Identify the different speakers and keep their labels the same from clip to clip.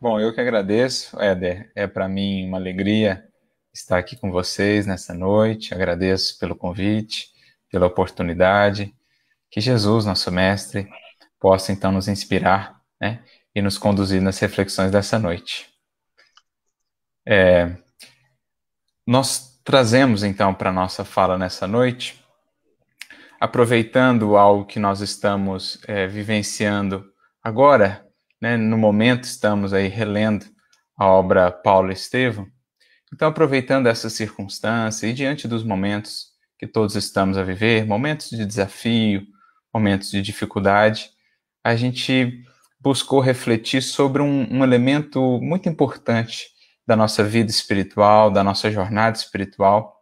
Speaker 1: Bom, eu que agradeço, Éder. É para mim uma alegria estar aqui com vocês nessa noite. Agradeço pelo convite, pela oportunidade. Que Jesus, nosso Mestre, possa então nos inspirar né, e nos conduzir nas reflexões dessa noite. É, nós trazemos então para a nossa fala nessa noite, aproveitando algo que nós estamos é, vivenciando agora né? No momento estamos aí relendo a obra Paulo Estevam. Então, aproveitando essa circunstância e diante dos momentos que todos estamos a viver, momentos de desafio, momentos de dificuldade, a gente buscou refletir sobre um, um elemento muito importante da nossa vida espiritual, da nossa jornada espiritual,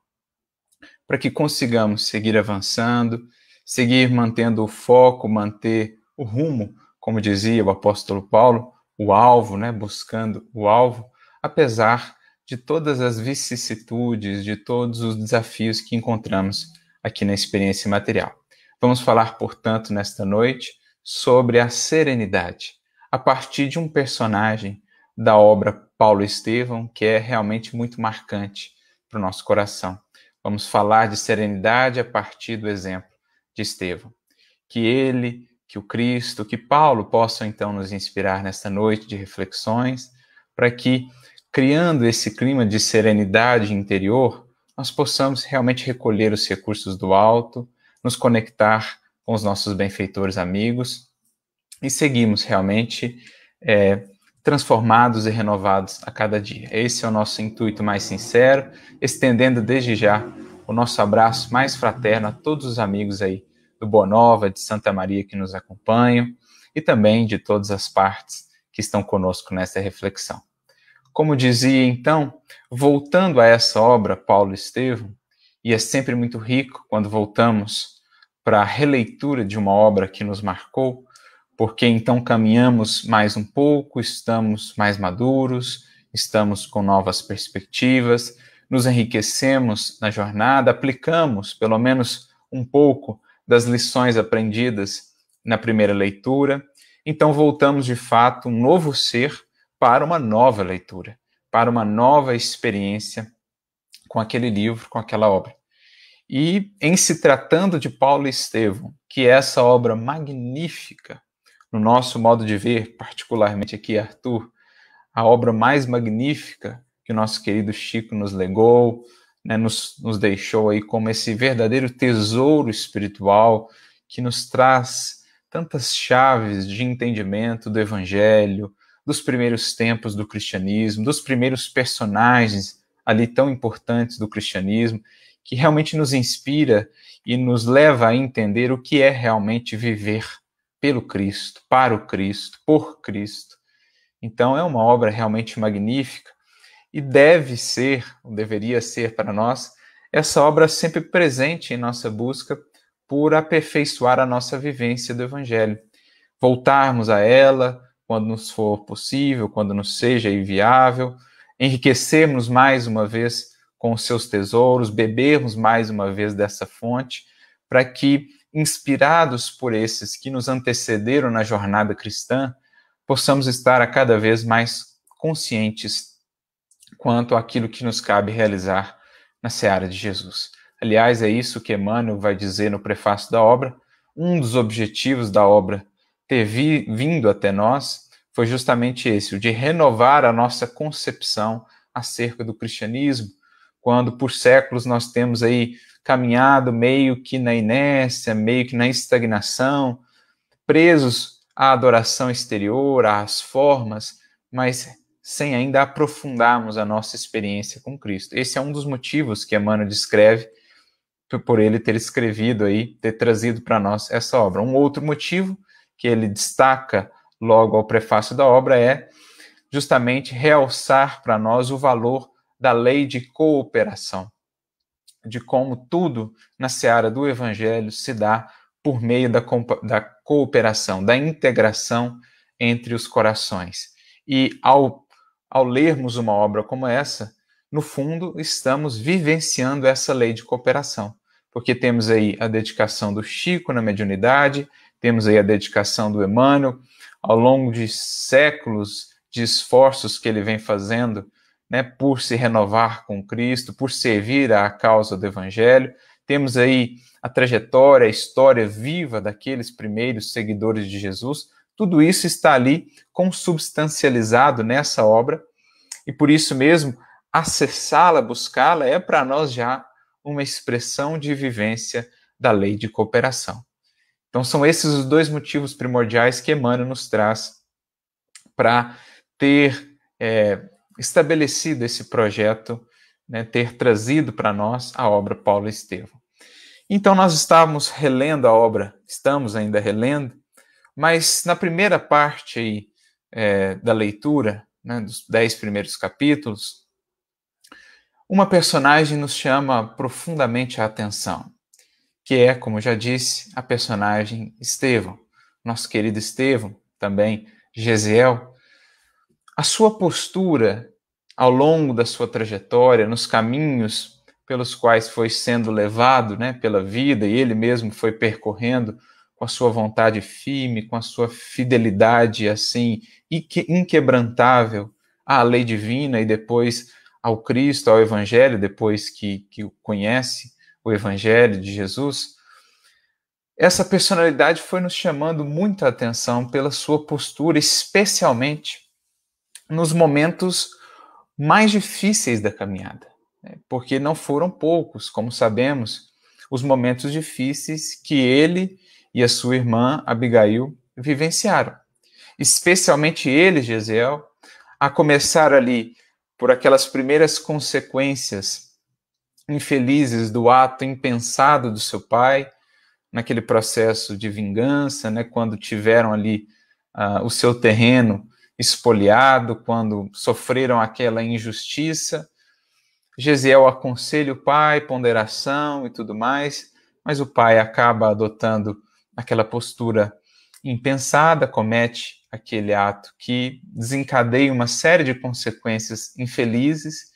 Speaker 1: para que consigamos seguir avançando, seguir mantendo o foco, manter o rumo como dizia o apóstolo Paulo, o alvo, né, buscando o alvo, apesar de todas as vicissitudes, de todos os desafios que encontramos aqui na experiência material. Vamos falar, portanto, nesta noite sobre a serenidade, a partir de um personagem da obra Paulo Estevão, que é realmente muito marcante para o nosso coração. Vamos falar de serenidade a partir do exemplo de Estevão, que ele que o Cristo, que Paulo possam então nos inspirar nesta noite de reflexões, para que, criando esse clima de serenidade interior, nós possamos realmente recolher os recursos do alto, nos conectar com os nossos benfeitores amigos e seguimos realmente é, transformados e renovados a cada dia. Esse é o nosso intuito mais sincero, estendendo desde já o nosso abraço mais fraterno a todos os amigos aí do Bonova, de Santa Maria que nos acompanham e também de todas as partes que estão conosco nessa reflexão. Como dizia então, voltando a essa obra, Paulo Estevam, e é sempre muito rico quando voltamos para a releitura de uma obra que nos marcou, porque então caminhamos mais um pouco, estamos mais maduros, estamos com novas perspectivas, nos enriquecemos na jornada, aplicamos pelo menos um pouco das lições aprendidas na primeira leitura. Então, voltamos de fato um novo ser para uma nova leitura, para uma nova experiência com aquele livro, com aquela obra. E em se tratando de Paulo Estevão, que é essa obra magnífica, no nosso modo de ver, particularmente aqui, Arthur, a obra mais magnífica que o nosso querido Chico nos legou, né, nos, nos deixou aí como esse verdadeiro tesouro espiritual que nos traz tantas chaves de entendimento do Evangelho, dos primeiros tempos do cristianismo, dos primeiros personagens ali tão importantes do cristianismo, que realmente nos inspira e nos leva a entender o que é realmente viver pelo Cristo, para o Cristo, por Cristo. Então é uma obra realmente magnífica e deve ser, ou deveria ser para nós, essa obra sempre presente em nossa busca por aperfeiçoar a nossa vivência do Evangelho. Voltarmos a ela quando nos for possível, quando nos seja inviável, enriquecermos mais uma vez com os seus tesouros, bebermos mais uma vez dessa fonte, para que, inspirados por esses que nos antecederam na jornada cristã, possamos estar a cada vez mais conscientes quanto àquilo que nos cabe realizar na seara de Jesus. Aliás, é isso que Emmanuel vai dizer no prefácio da obra. Um dos objetivos da obra ter vi, vindo até nós foi justamente esse, o de renovar a nossa concepção acerca do cristianismo, quando por séculos nós temos aí caminhado meio que na inércia, meio que na estagnação, presos à adoração exterior, às formas, mas sem ainda aprofundarmos a nossa experiência com Cristo. Esse é um dos motivos que Emmanuel descreve por ele ter escrevido aí, ter trazido para nós essa obra. Um outro motivo que ele destaca logo ao prefácio da obra é justamente realçar para nós o valor da lei de cooperação, de como tudo na seara do evangelho se dá por meio da, da cooperação, da integração entre os corações. E ao ao lermos uma obra como essa, no fundo, estamos vivenciando essa lei de cooperação, porque temos aí a dedicação do Chico na mediunidade, temos aí a dedicação do Emmanuel, ao longo de séculos de esforços que ele vem fazendo, né, por se renovar com Cristo, por servir à causa do Evangelho. Temos aí a trajetória, a história viva daqueles primeiros seguidores de Jesus, tudo isso está ali consubstancializado nessa obra, e por isso mesmo, acessá-la, buscá-la, é para nós já uma expressão de vivência da lei de cooperação. Então, são esses os dois motivos primordiais que Emmanuel nos traz para ter é, estabelecido esse projeto, né, ter trazido para nós a obra Paulo Estevam. Então, nós estávamos relendo a obra, estamos ainda relendo, mas na primeira parte aí, é, da leitura, né, dos dez primeiros capítulos, uma personagem nos chama profundamente a atenção, que é, como já disse, a personagem Estevão, nosso querido Estevão, também Gesiel. A sua postura ao longo da sua trajetória, nos caminhos pelos quais foi sendo levado né, pela vida, e ele mesmo foi percorrendo com a sua vontade firme, com a sua fidelidade assim inquebrantável à lei divina e depois ao Cristo, ao Evangelho, depois que, que conhece o Evangelho de Jesus, essa personalidade foi nos chamando muita atenção pela sua postura, especialmente nos momentos mais difíceis da caminhada, né? porque não foram poucos, como sabemos, os momentos difíceis que ele e a sua irmã Abigail vivenciaram. Especialmente ele, Gesiel, a começar ali por aquelas primeiras consequências infelizes do ato impensado do seu pai, naquele processo de vingança, né, quando tiveram ali uh, o seu terreno espoliado, quando sofreram aquela injustiça. Gesiel aconselha o pai, ponderação e tudo mais, mas o pai acaba adotando aquela postura impensada, comete aquele ato que desencadeia uma série de consequências infelizes.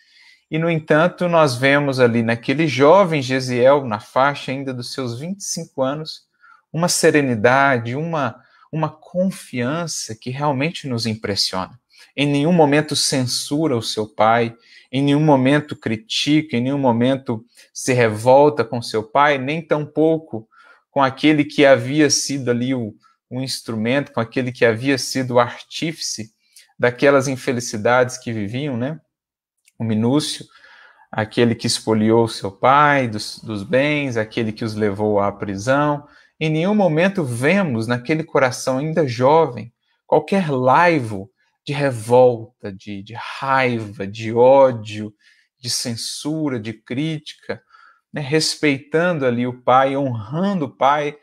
Speaker 1: E, no entanto, nós vemos ali naquele jovem Gesiel, na faixa ainda dos seus 25 anos, uma serenidade, uma, uma confiança que realmente nos impressiona. Em nenhum momento censura o seu pai, em nenhum momento critica, em nenhum momento se revolta com seu pai, nem tampouco com aquele que havia sido ali o, instrumento, com aquele que havia sido o artífice daquelas infelicidades que viviam, né? O minúcio, aquele que expoliou seu pai dos, dos bens, aquele que os levou à prisão. Em nenhum momento vemos naquele coração ainda jovem qualquer laivo de revolta, de, de raiva, de ódio, de censura, de crítica né, respeitando ali o pai, honrando o pai,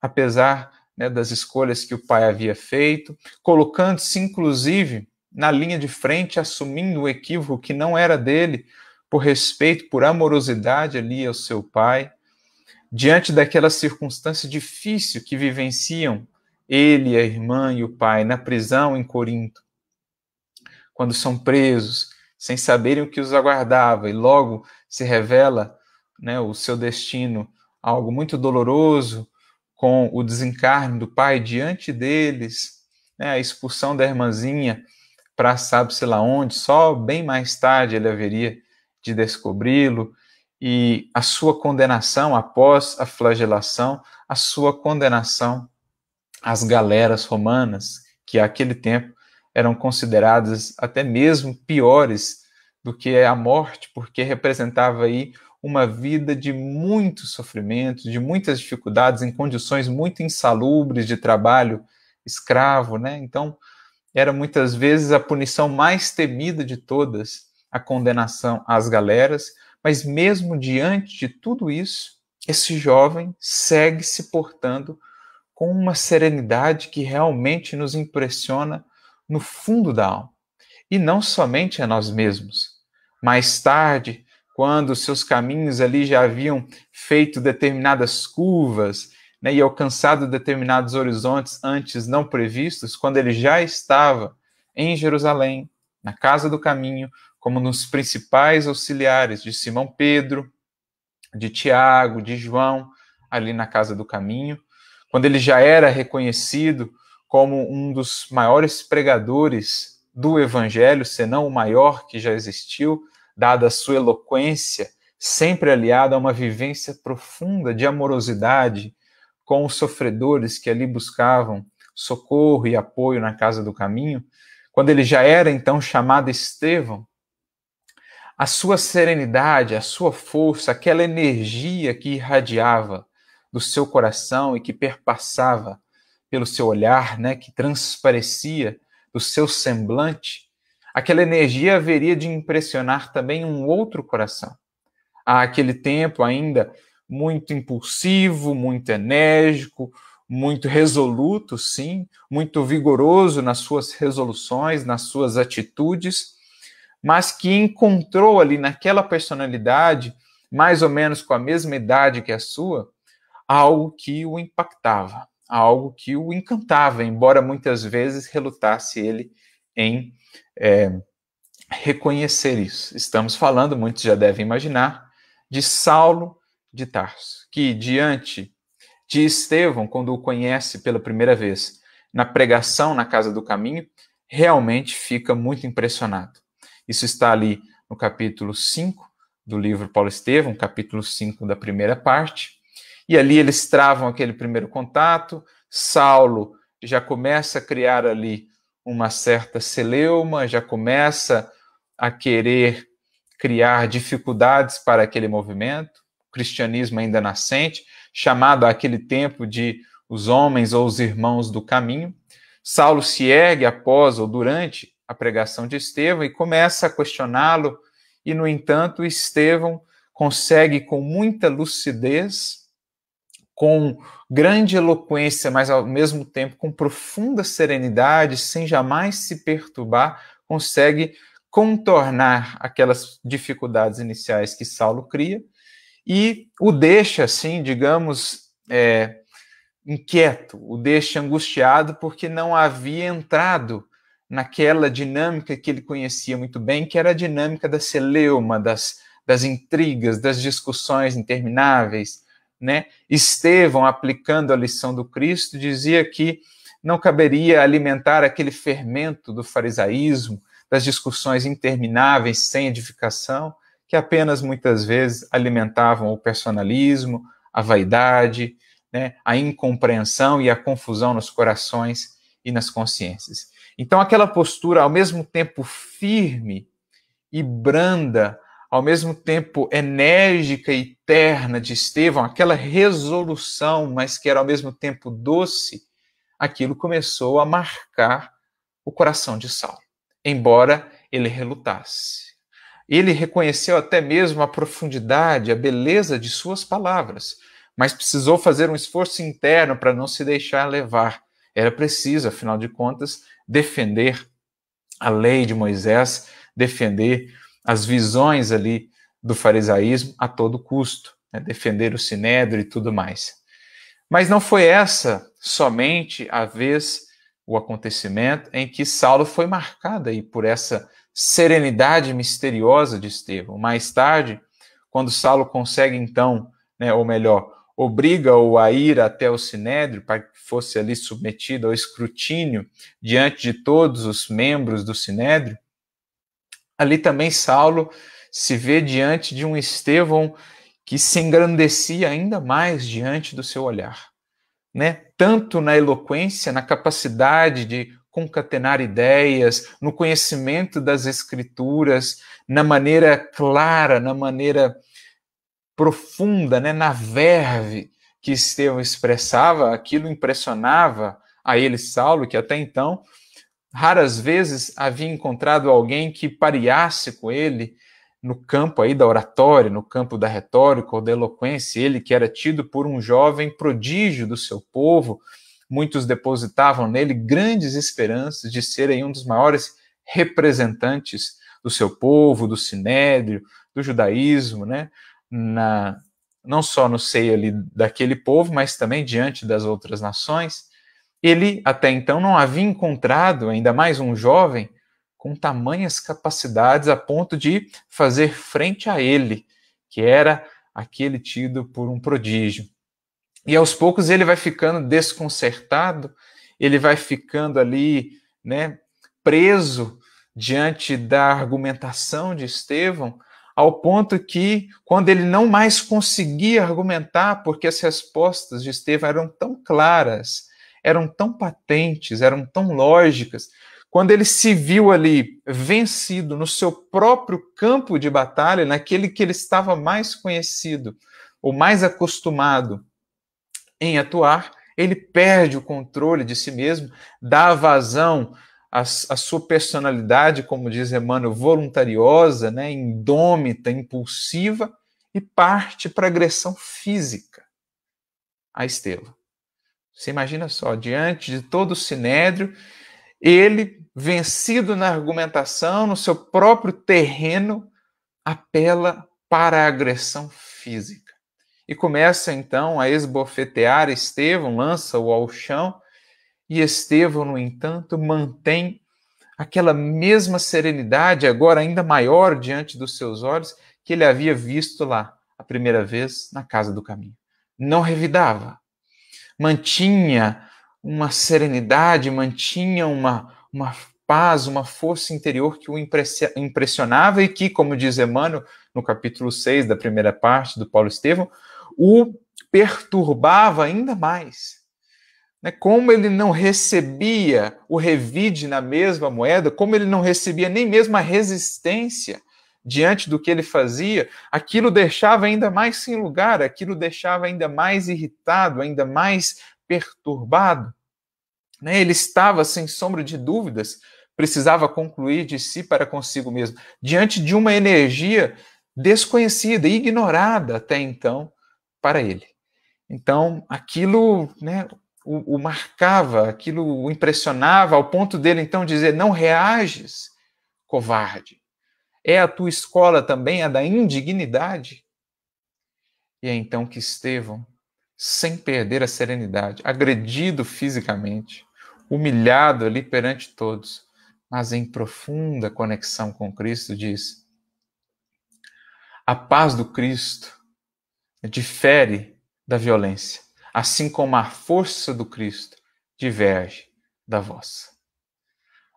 Speaker 1: apesar né, das escolhas que o pai havia feito, colocando-se inclusive na linha de frente, assumindo o equívoco que não era dele, por respeito, por amorosidade ali ao seu pai, diante daquela circunstância difícil que vivenciam ele, a irmã e o pai na prisão em Corinto, quando são presos, sem saberem o que os aguardava, e logo se revela né, o seu destino algo muito doloroso, com o desencarne do pai diante deles, né, a expulsão da irmãzinha para sabe-se lá onde, só bem mais tarde ele haveria de descobri-lo, e a sua condenação após a flagelação, a sua condenação às galeras romanas, que àquele tempo eram consideradas até mesmo piores do que a morte, porque representava aí uma vida de muito sofrimento, de muitas dificuldades, em condições muito insalubres de trabalho escravo, né? Então, era muitas vezes a punição mais temida de todas, a condenação às galeras, mas mesmo diante de tudo isso, esse jovem segue se portando com uma serenidade que realmente nos impressiona no fundo da alma. E não somente a nós mesmos. Mais tarde, quando seus caminhos ali já haviam feito determinadas curvas né, e alcançado determinados horizontes antes não previstos, quando ele já estava em Jerusalém, na casa do caminho, como nos principais auxiliares de Simão Pedro, de Tiago, de João, ali na casa do caminho, quando ele já era reconhecido como um dos maiores pregadores do evangelho, se não o maior que já existiu, dada a sua eloquência, sempre aliada a uma vivência profunda de amorosidade com os sofredores que ali buscavam socorro e apoio na casa do caminho, quando ele já era então chamado Estevão, a sua serenidade, a sua força, aquela energia que irradiava do seu coração e que perpassava pelo seu olhar, né, que transparecia do seu semblante, aquela energia haveria de impressionar também um outro coração. Há aquele tempo ainda muito impulsivo, muito enérgico, muito resoluto, sim, muito vigoroso nas suas resoluções, nas suas atitudes, mas que encontrou ali naquela personalidade, mais ou menos com a mesma idade que a sua, algo que o impactava, algo que o encantava, embora muitas vezes relutasse ele em é, reconhecer isso. Estamos falando, muitos já devem imaginar, de Saulo de Tarso, que diante de Estevão, quando o conhece pela primeira vez na pregação na Casa do Caminho, realmente fica muito impressionado. Isso está ali no capítulo 5 do livro Paulo Estevão, capítulo 5 da primeira parte. E ali eles travam aquele primeiro contato, Saulo já começa a criar ali uma certa celeuma, já começa a querer criar dificuldades para aquele movimento, o cristianismo ainda nascente, chamado àquele tempo de os homens ou os irmãos do caminho. Saulo se ergue após ou durante a pregação de Estevão e começa a questioná-lo, e no entanto, Estevão consegue com muita lucidez, com grande eloquência, mas ao mesmo tempo com profunda serenidade, sem jamais se perturbar, consegue contornar aquelas dificuldades iniciais que Saulo cria e o deixa, assim, digamos, é, inquieto, o deixa angustiado porque não havia entrado naquela dinâmica que ele conhecia muito bem, que era a dinâmica da celeuma, das, das intrigas, das discussões intermináveis, né? Estevão, aplicando a lição do Cristo, dizia que não caberia alimentar aquele fermento do farisaísmo, das discussões intermináveis sem edificação, que apenas muitas vezes alimentavam o personalismo, a vaidade, né, a incompreensão e a confusão nos corações e nas consciências. Então, aquela postura, ao mesmo tempo firme e branda, ao mesmo tempo enérgica e terna de Estevão, aquela resolução, mas que era ao mesmo tempo doce, aquilo começou a marcar o coração de Saulo, embora ele relutasse. Ele reconheceu até mesmo a profundidade, a beleza de suas palavras, mas precisou fazer um esforço interno para não se deixar levar. Era preciso, afinal de contas, defender a lei de Moisés, defender as visões ali do farisaísmo a todo custo, né, defender o sinédrio e tudo mais. Mas não foi essa somente a vez, o acontecimento em que Saulo foi marcado aí por essa serenidade misteriosa de Estevão. Mais tarde, quando Saulo consegue então, né, ou melhor, obriga-o a ir até o sinédrio para que fosse ali submetido ao escrutínio diante de todos os membros do sinédrio, Ali também Saulo se vê diante de um Estevão que se engrandecia ainda mais diante do seu olhar, né? Tanto na eloquência, na capacidade de concatenar ideias, no conhecimento das escrituras, na maneira clara, na maneira profunda, né, na verve que Estevão expressava, aquilo impressionava a ele Saulo, que até então Raras vezes havia encontrado alguém que pareasse com ele no campo aí da oratória, no campo da retórica ou da eloquência, ele que era tido por um jovem prodígio do seu povo, muitos depositavam nele grandes esperanças de ser aí um dos maiores representantes do seu povo, do sinédrio, do judaísmo, né? Na, não só no seio ali daquele povo, mas também diante das outras nações. Ele até então não havia encontrado, ainda mais um jovem, com tamanhas capacidades a ponto de fazer frente a ele, que era aquele tido por um prodígio. E aos poucos ele vai ficando desconcertado, ele vai ficando ali, né, preso diante da argumentação de Estevão, ao ponto que, quando ele não mais conseguia argumentar, porque as respostas de Estevão eram tão claras, eram tão patentes, eram tão lógicas. Quando ele se viu ali vencido no seu próprio campo de batalha, naquele que ele estava mais conhecido, ou mais acostumado em atuar, ele perde o controle de si mesmo, dá vazão à, à sua personalidade, como diz Emmanuel, voluntariosa, né, indômita, impulsiva, e parte para agressão física à Estela. Você imagina só, diante de todo o sinédrio, ele, vencido na argumentação, no seu próprio terreno, apela para a agressão física. E começa então a esbofetear Estevão, lança-o ao chão, e Estevão, no entanto, mantém aquela mesma serenidade, agora ainda maior diante dos seus olhos, que ele havia visto lá a primeira vez na casa do caminho. Não revidava, mantinha uma serenidade, mantinha uma, uma paz, uma força interior que o impressionava e que, como diz Emmanuel no capítulo 6 da primeira parte do Paulo Estevão, o perturbava ainda mais. Né? Como ele não recebia o revide na mesma moeda, como ele não recebia nem mesmo a resistência diante do que ele fazia, aquilo deixava ainda mais sem lugar, aquilo deixava ainda mais irritado, ainda mais perturbado. Né? Ele estava, sem sombra de dúvidas, precisava concluir de si para consigo mesmo, diante de uma energia desconhecida, ignorada até então para ele. Então, aquilo né, o, o, marcava, aquilo o impressionava, ao ponto dele então dizer: Não reages, covarde. É a tua escola também a da indignidade? E é então que Estevão, sem perder a serenidade, agredido fisicamente, humilhado ali perante todos, mas em profunda conexão com Cristo, diz: A paz do Cristo difere da violência, assim como a força do Cristo diverge da vossa.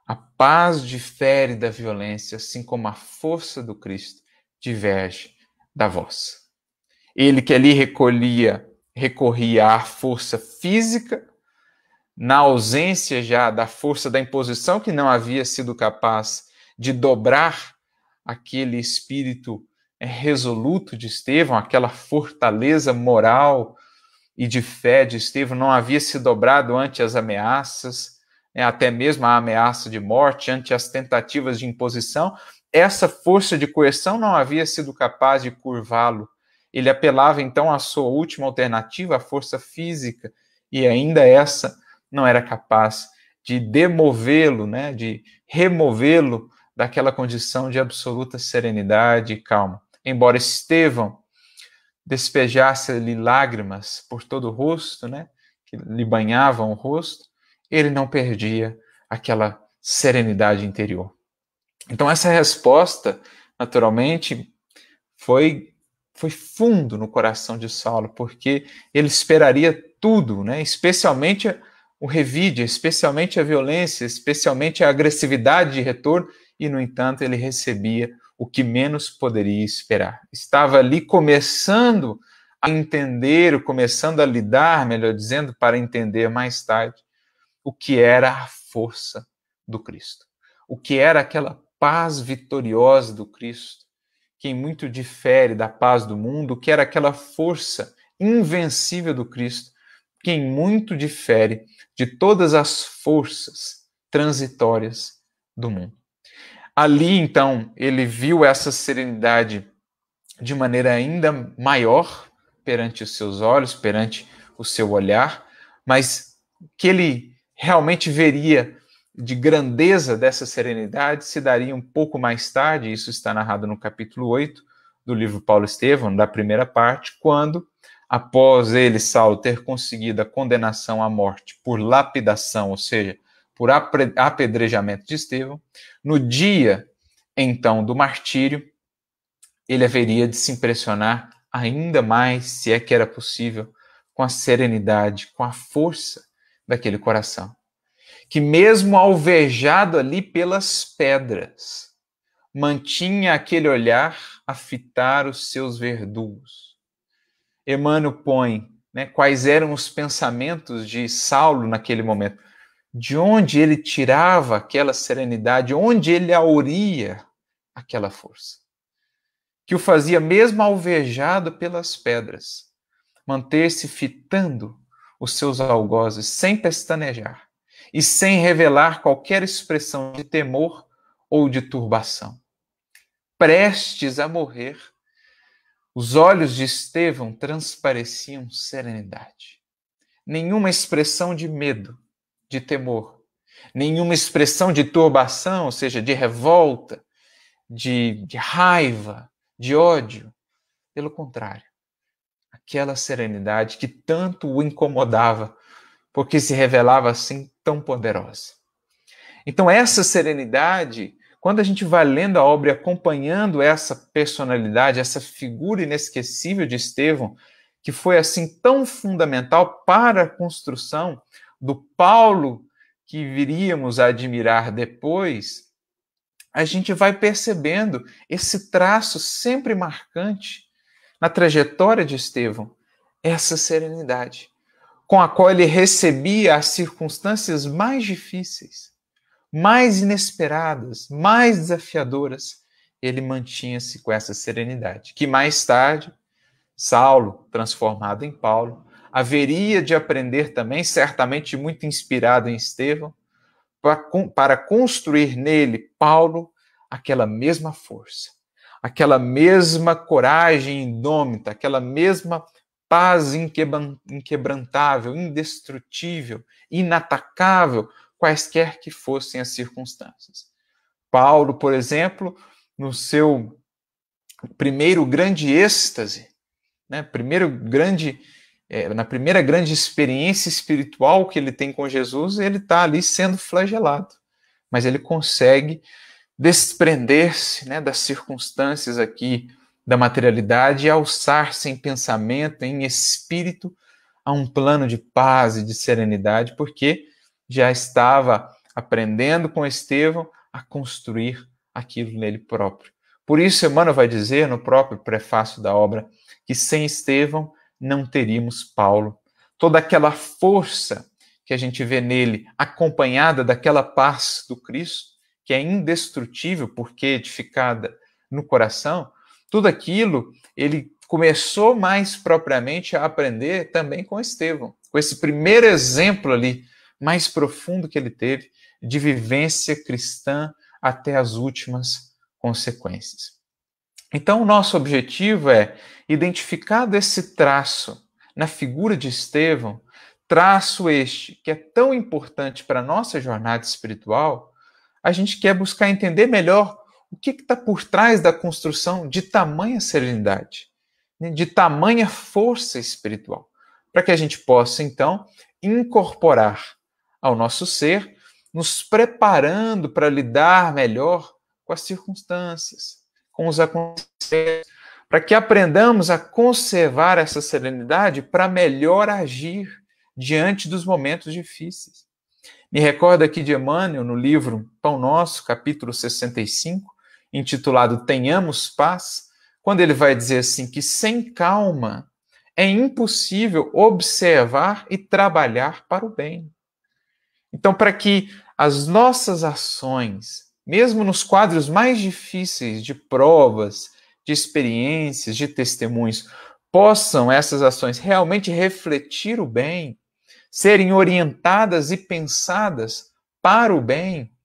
Speaker 1: A paz difere da violência, assim como a força do Cristo diverge da vossa. Ele que ali recolhia, recorria à força física, na ausência já da força da imposição, que não havia sido capaz de dobrar aquele espírito é, resoluto de Estevão, aquela fortaleza moral e de fé de Estevão, não havia se dobrado ante as ameaças né, até mesmo a ameaça de morte, ante as tentativas de imposição, essa força de coerção não havia sido capaz de curvá-lo. Ele apelava então à sua última alternativa, a força física, e ainda essa não era capaz de demovê-lo, né, de removê-lo daquela condição de absoluta serenidade e calma. Embora Estevão despejasse-lhe lágrimas por todo o rosto, né, que lhe banhavam o rosto, ele não perdia aquela serenidade interior. Então essa resposta, naturalmente, foi foi fundo no coração de Saulo, porque ele esperaria tudo, né? Especialmente o revide, especialmente a violência, especialmente a agressividade de retorno, e no entanto ele recebia o que menos poderia esperar. Estava ali começando a entender, começando a lidar, melhor dizendo, para entender mais tarde o que era a força do Cristo, o que era aquela paz vitoriosa do Cristo, que em muito difere da paz do mundo, o que era aquela força invencível do Cristo, que em muito difere de todas as forças transitórias do mundo. Ali, então, ele viu essa serenidade de maneira ainda maior perante os seus olhos, perante o seu olhar, mas que ele realmente veria de grandeza dessa serenidade se daria um pouco mais tarde, isso está narrado no capítulo 8 do livro Paulo Estevão, da primeira parte, quando, após ele, Saulo, ter conseguido a condenação à morte por lapidação, ou seja, por apedrejamento de Estevão, no dia então do martírio, ele haveria de se impressionar ainda mais, se é que era possível, com a serenidade, com a força daquele coração. Que, mesmo alvejado ali pelas pedras, mantinha aquele olhar a fitar os seus verdugos. Emmanuel põe né, quais eram os pensamentos de Saulo naquele momento, de onde ele tirava aquela serenidade, onde ele auria aquela força, que o fazia mesmo alvejado pelas pedras, manter-se fitando os seus algozes sem pestanejar e sem revelar qualquer expressão de temor ou de turbação. Prestes a morrer, os olhos de Estevão transpareciam serenidade. Nenhuma expressão de medo, de temor, nenhuma expressão de turbação, ou seja, de revolta, de, de raiva, de ódio. Pelo contrário, aquela serenidade que tanto o incomodava, porque se revelava assim tão poderosa. Então, essa serenidade, quando a gente vai lendo a obra e acompanhando essa personalidade, essa figura inesquecível de Estevão, que foi assim tão fundamental para a construção do Paulo que viríamos a admirar depois, a gente vai percebendo esse traço sempre marcante na trajetória de Estevão essa serenidade com a qual ele recebia as circunstâncias mais difíceis, mais inesperadas, mais desafiadoras. Ele mantinha-se com essa serenidade, que mais tarde, Saulo, transformado em Paulo, haveria de aprender também, certamente muito inspirado em Estevão, para, construir nele, Paulo, aquela mesma força aquela mesma coragem indômita, aquela mesma paz inquebrantável, indestrutível, inatacável, quaisquer que fossem as circunstâncias. Paulo, por exemplo, no seu primeiro grande êxtase, né, primeiro grande, é, na primeira grande experiência espiritual que ele tem com Jesus, ele está ali sendo flagelado, mas ele consegue desprender-se né, das circunstâncias aqui da materialidade e alçar-se em pensamento, em espírito, a um plano de paz e de serenidade, porque já estava aprendendo com Estevão a construir aquilo nele próprio. Por isso, Emmanuel vai dizer no próprio prefácio da obra que sem Estevão não teríamos Paulo. Toda aquela força que a gente vê nele, acompanhada daquela paz do Cristo, que é indestrutível porque é edificada no coração, tudo aquilo ele começou mais propriamente a aprender também com Estevão, com esse primeiro exemplo ali mais profundo que ele teve de vivência cristã até as últimas consequências. Então, o nosso objetivo é, identificado esse traço na figura de Estevão, traço este que é tão importante para a nossa jornada espiritual, a gente quer buscar entender melhor o que está por trás da construção de tamanha serenidade, né, de tamanha força espiritual, para que a gente possa, então, incorporar ao nosso ser, nos preparando para lidar melhor com as circunstâncias, com os acontecimentos, para que aprendamos a conservar essa serenidade para melhor agir diante dos momentos difíceis. Me recorda aqui de Emmanuel no livro Pão Nosso, capítulo 65, intitulado Tenhamos Paz, quando ele vai dizer assim que sem calma é impossível observar e trabalhar para o bem. Então, para que as nossas ações, mesmo nos quadros mais difíceis de provas, de experiências, de testemunhos, possam essas ações realmente refletir o bem, serem orientadas e pensadas para o bem,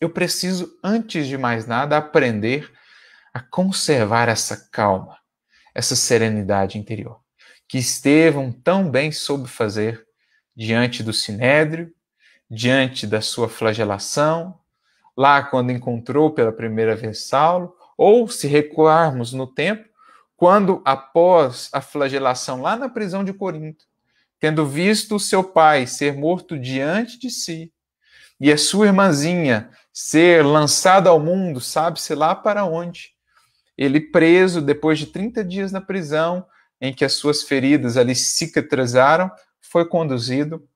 Speaker 1: eu preciso, antes de mais nada, aprender a conservar essa calma, essa serenidade interior, que Estevão tão bem soube fazer diante do sinédrio, diante da sua flagelação, lá quando encontrou pela primeira vez Saulo, ou se recuarmos no tempo, quando após a flagelação lá na prisão de Corinto, tendo visto o seu pai ser morto diante de si, e a sua irmãzinha ser lançada ao mundo, sabe-se lá para onde, ele preso depois de 30 dias na prisão, em que as suas feridas ali cicatrizaram, foi conduzido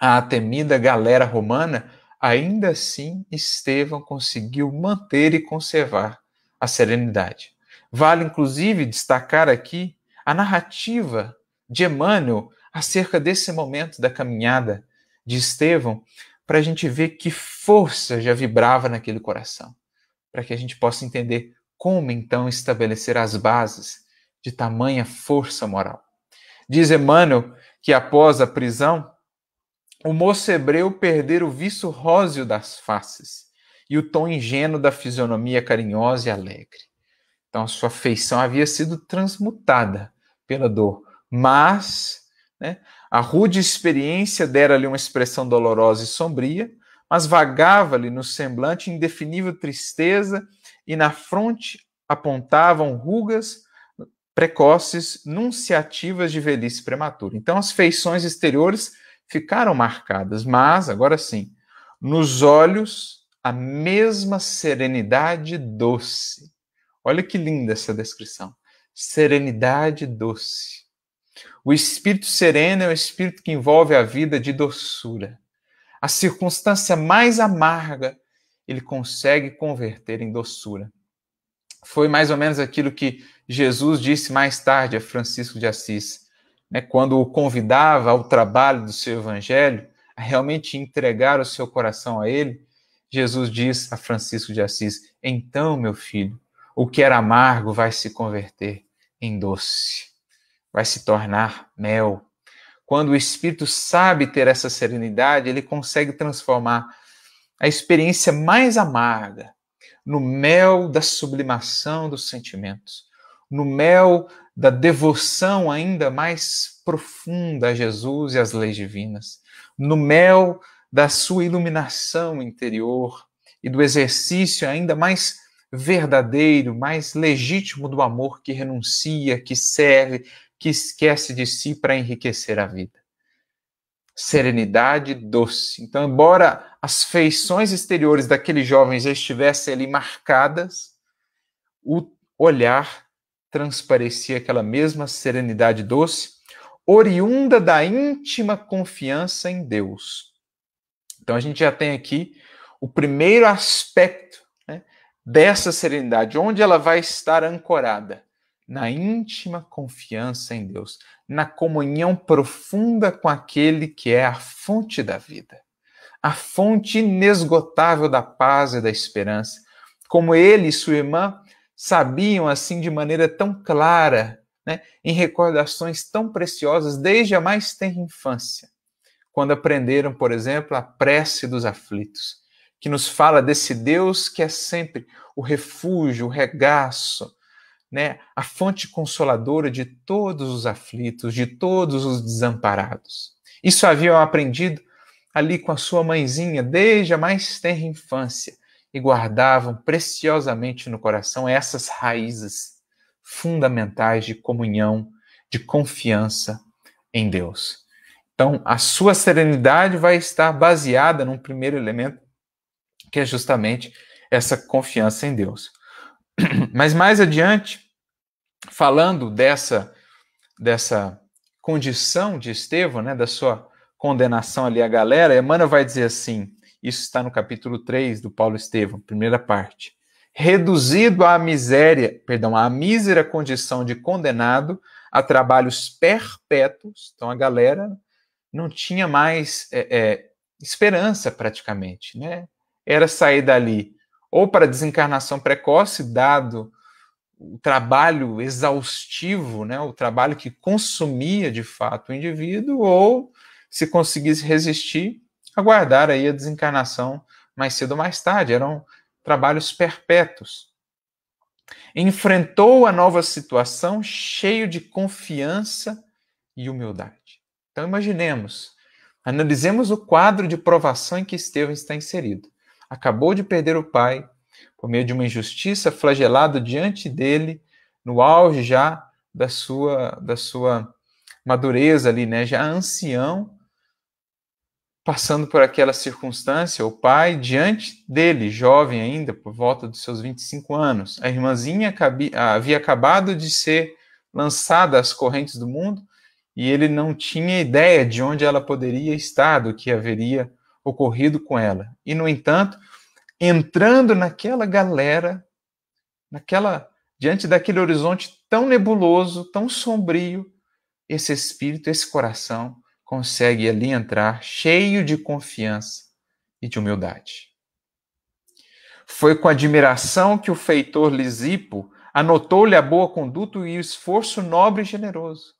Speaker 1: à temida galera romana, ainda assim Estevão conseguiu manter e conservar a serenidade. Vale inclusive destacar aqui a narrativa de Emmanuel acerca desse momento da caminhada de Estevão, para a gente ver que força já vibrava naquele coração, para que a gente possa entender como então estabelecer as bases de tamanha força moral. Diz Emmanuel que após a prisão, o moço hebreu perdera o viço róseo das faces e o tom ingênuo da fisionomia carinhosa e alegre. Então a sua feição havia sido transmutada pela dor, mas né? A rude experiência dera-lhe uma expressão dolorosa e sombria, mas vagava-lhe no semblante indefinível tristeza e na fronte apontavam rugas precoces, nunciativas de velhice prematura. Então, as feições exteriores ficaram marcadas, mas, agora sim, nos olhos, a mesma serenidade doce. Olha que linda essa descrição. Serenidade doce. O espírito sereno é o espírito que envolve a vida de doçura. A circunstância mais amarga ele consegue converter em doçura. Foi mais ou menos aquilo que Jesus disse mais tarde a Francisco de Assis, né, quando o convidava ao trabalho do seu evangelho, a realmente entregar o seu coração a ele. Jesus diz a Francisco de Assis: Então, meu filho, o que era amargo vai se converter em doce vai se tornar mel. Quando o espírito sabe ter essa serenidade, ele consegue transformar a experiência mais amarga no mel da sublimação dos sentimentos, no mel da devoção ainda mais profunda a Jesus e às leis divinas, no mel da sua iluminação interior e do exercício ainda mais verdadeiro, mais legítimo do amor que renuncia, que serve, que esquece de si para enriquecer a vida. Serenidade doce. Então, embora as feições exteriores daqueles jovens já estivessem ali marcadas, o olhar transparecia aquela mesma serenidade doce, oriunda da íntima confiança em Deus. Então, a gente já tem aqui o primeiro aspecto né, dessa serenidade, onde ela vai estar ancorada na íntima confiança em Deus, na comunhão profunda com aquele que é a fonte da vida, a fonte inesgotável da paz e da esperança. Como ele e sua irmã sabiam assim de maneira tão clara, né, em recordações tão preciosas desde a mais tenra infância, quando aprenderam, por exemplo, a prece dos aflitos, que nos fala desse Deus que é sempre o refúgio, o regaço, né, a fonte consoladora de todos os aflitos, de todos os desamparados. Isso haviam aprendido ali com a sua mãezinha desde a mais tenra infância e guardavam preciosamente no coração essas raízes fundamentais de comunhão, de confiança em Deus. Então, a sua serenidade vai estar baseada num primeiro elemento, que é justamente essa confiança em Deus. Mas mais adiante, falando dessa dessa condição de Estevão, né, da sua condenação ali à galera, Emmanuel vai dizer assim, isso está no capítulo 3 do Paulo Estevão, primeira parte. Reduzido à miséria, perdão, à mísera condição de condenado a trabalhos perpétuos, então a galera não tinha mais é, é, esperança praticamente, né? Era sair dali ou para desencarnação precoce, dado o trabalho exaustivo, né, o trabalho que consumia de fato o indivíduo, ou se conseguisse resistir, aguardar aí a desencarnação mais cedo ou mais tarde. Eram trabalhos perpétuos. Enfrentou a nova situação cheio de confiança e humildade. Então imaginemos, analisemos o quadro de provação em que Estevam está inserido acabou de perder o pai, por meio de uma injustiça flagelado diante dele, no auge já da sua, da sua madureza ali, né? Já ancião, passando por aquela circunstância, o pai diante dele, jovem ainda, por volta dos seus 25 anos. A irmãzinha havia acabado de ser lançada às correntes do mundo e ele não tinha ideia de onde ela poderia estar, do que haveria ocorrido com ela. E, no entanto, entrando naquela galera, naquela diante daquele horizonte tão nebuloso, tão sombrio, esse espírito, esse coração consegue ali entrar cheio de confiança e de humildade. Foi com admiração que o feitor Lisipo anotou-lhe a boa conduta e o esforço nobre e generoso.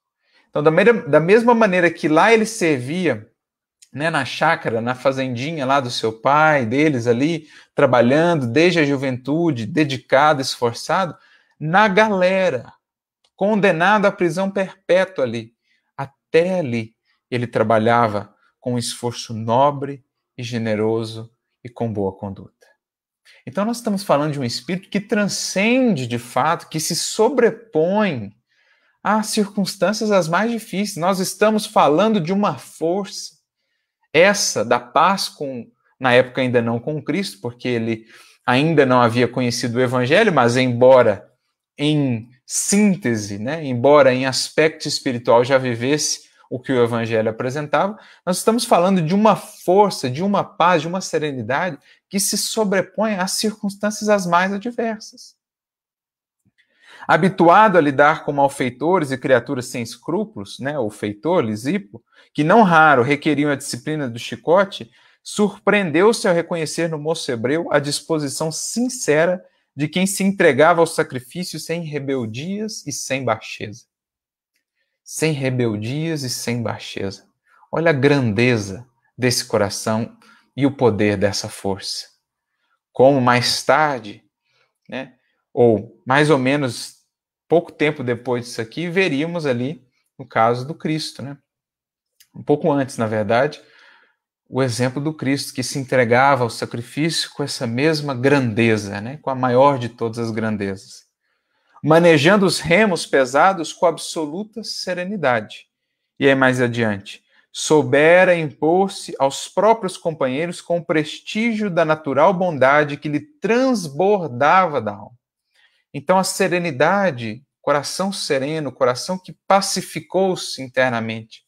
Speaker 1: Então, da, da mesma maneira que lá ele servia né, na chácara, na fazendinha lá do seu pai, deles ali, trabalhando desde a juventude, dedicado, esforçado, na galera, condenado à prisão perpétua ali. Até ali ele trabalhava com um esforço nobre e generoso e com boa conduta. Então nós estamos falando de um espírito que transcende de fato, que se sobrepõe às circunstâncias as mais difíceis. Nós estamos falando de uma força essa da paz com, na época ainda não com Cristo, porque ele ainda não havia conhecido o Evangelho, mas embora em síntese, né, embora em aspecto espiritual já vivesse o que o Evangelho apresentava, nós estamos falando de uma força, de uma paz, de uma serenidade que se sobrepõe às circunstâncias as mais adversas. Habituado a lidar com malfeitores e criaturas sem escrúpulos, né, o feitor, Lisipo, que não raro requeriam a disciplina do chicote, surpreendeu-se ao reconhecer no moço hebreu a disposição sincera de quem se entregava ao sacrifício sem rebeldias e sem baixeza. Sem rebeldias e sem baixeza. Olha a grandeza desse coração e o poder dessa força. Como mais tarde, né, ou mais ou menos pouco tempo depois disso aqui, veríamos ali no caso do Cristo, né? Um pouco antes, na verdade, o exemplo do Cristo que se entregava ao sacrifício com essa mesma grandeza, né? Com a maior de todas as grandezas, manejando os remos pesados com absoluta serenidade. E aí mais adiante, soubera impor-se aos próprios companheiros com o prestígio da natural bondade que lhe transbordava da alma. Então, a serenidade, coração sereno, coração que pacificou-se internamente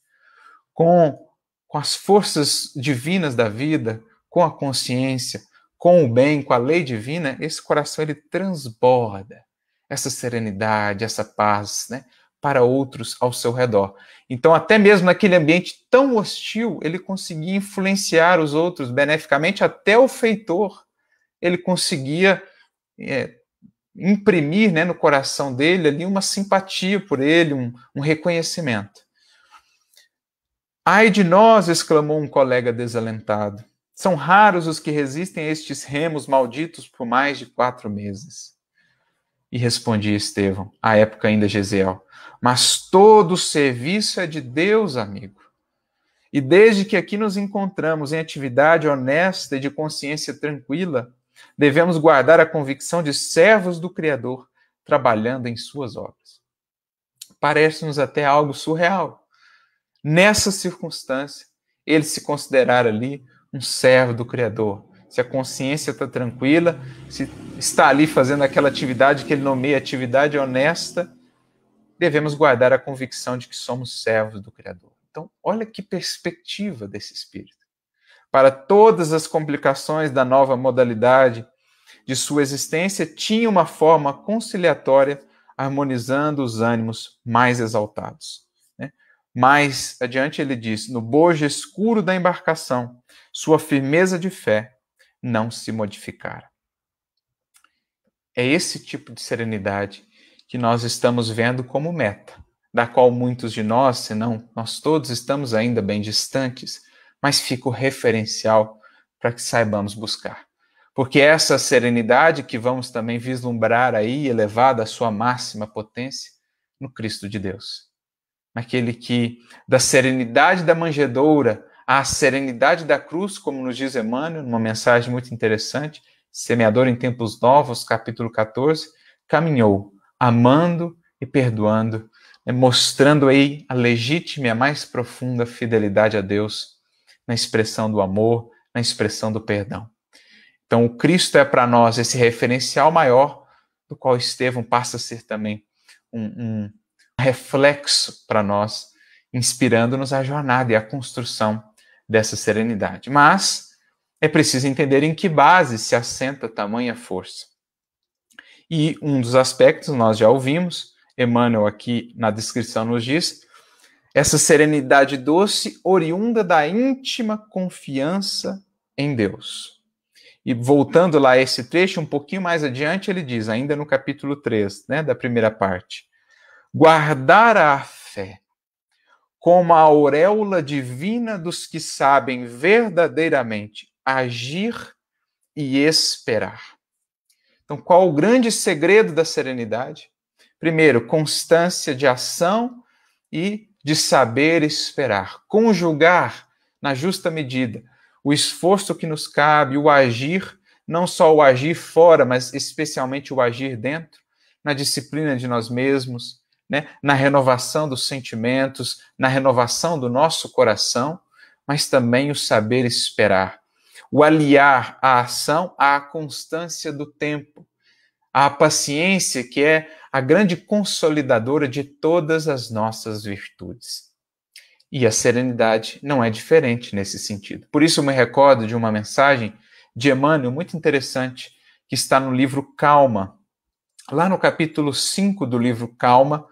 Speaker 1: com, com as forças divinas da vida, com a consciência, com o bem, com a lei divina, esse coração ele transborda essa serenidade, essa paz, né? Para outros ao seu redor. Então, até mesmo naquele ambiente tão hostil, ele conseguia influenciar os outros beneficamente, até o feitor. Ele conseguia é, imprimir né, no coração dele ali uma simpatia por ele, um, um reconhecimento. Ai de nós, exclamou um colega desalentado. São raros os que resistem a estes remos malditos por mais de quatro meses. E respondia Estevão, à época ainda Gesiel, mas todo o serviço é de Deus, amigo. E desde que aqui nos encontramos em atividade honesta e de consciência tranquila, Devemos guardar a convicção de servos do Criador trabalhando em suas obras. Parece-nos até algo surreal. Nessa circunstância, ele se considerar ali um servo do Criador. Se a consciência está tranquila, se está ali fazendo aquela atividade que ele nomeia atividade honesta, devemos guardar a convicção de que somos servos do Criador. Então, olha que perspectiva desse espírito para todas as complicações da nova modalidade de sua existência tinha uma forma conciliatória, harmonizando os ânimos mais exaltados. Né? Mais adiante ele diz: no bojo escuro da embarcação, sua firmeza de fé não se modificara. É esse tipo de serenidade que nós estamos vendo como meta, da qual muitos de nós, se não nós todos, estamos ainda bem distantes mas fica o referencial para que saibamos buscar. Porque é essa serenidade que vamos também vislumbrar aí, elevada à sua máxima potência, no Cristo de Deus. Naquele que, da serenidade da manjedoura à serenidade da cruz, como nos diz Emmanuel, numa mensagem muito interessante, Semeador em Tempos Novos, capítulo 14, caminhou amando e perdoando, mostrando aí a legítima e a mais profunda fidelidade a Deus na expressão do amor, na expressão do perdão. Então, o Cristo é para nós esse referencial maior, do qual Estevão passa a ser também um, um reflexo para nós, inspirando-nos a jornada e a construção dessa serenidade. Mas é preciso entender em que base se assenta tamanha força. E um dos aspectos nós já ouvimos, Emmanuel aqui na descrição nos diz, essa serenidade doce oriunda da íntima confiança em Deus. E voltando lá a esse trecho, um pouquinho mais adiante, ele diz, ainda no capítulo 3, né, da primeira parte: guardar a fé como a auréola divina dos que sabem verdadeiramente agir e esperar. Então, qual o grande segredo da serenidade? Primeiro, constância de ação e de saber esperar, conjugar na justa medida o esforço que nos cabe, o agir, não só o agir fora, mas especialmente o agir dentro, na disciplina de nós mesmos, né? na renovação dos sentimentos, na renovação do nosso coração, mas também o saber esperar, o aliar a ação à constância do tempo, à paciência que é a grande consolidadora de todas as nossas virtudes. E a serenidade não é diferente nesse sentido. Por isso, me recordo de uma mensagem de Emmanuel muito interessante, que está no livro Calma, lá no capítulo 5 do livro Calma,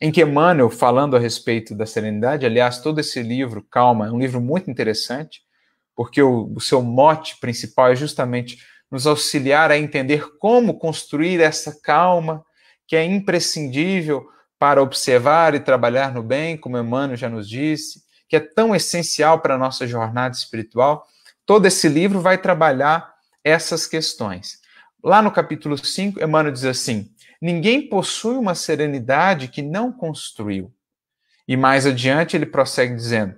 Speaker 1: em que Emmanuel, falando a respeito da serenidade, aliás, todo esse livro, Calma, é um livro muito interessante, porque o, o seu mote principal é justamente nos auxiliar a entender como construir essa calma que é imprescindível para observar e trabalhar no bem, como Emmanuel já nos disse, que é tão essencial para a nossa jornada espiritual. Todo esse livro vai trabalhar essas questões. Lá no capítulo 5, Emmanuel diz assim: Ninguém possui uma serenidade que não construiu. E mais adiante ele prossegue dizendo: